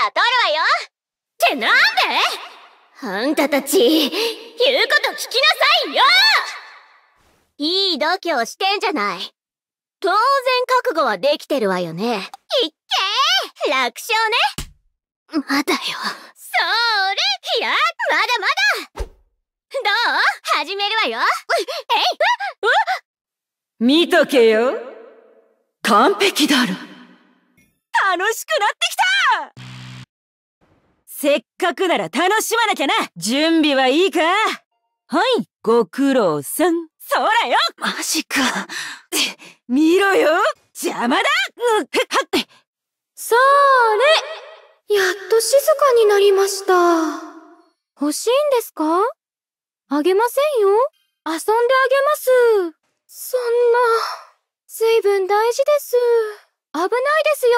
ら取るわよってなんであんたたち、言うこと聞きなさいよいい度胸してんじゃない。当然覚悟はできてるわよね。いっけー楽勝ねまだよ。それいや、まだまだどう始めるわよえいう見とけよ完璧だろ楽しくなってきたせっかくなら楽しまなきゃな準備はいいかはい、ご苦労さん。そらよマジか。見ろよ邪魔だうっ、はっそれやっと静かになりました。欲しいんですかあげませんよ。遊んであげます。そんな、水分大事です。危ないですよ。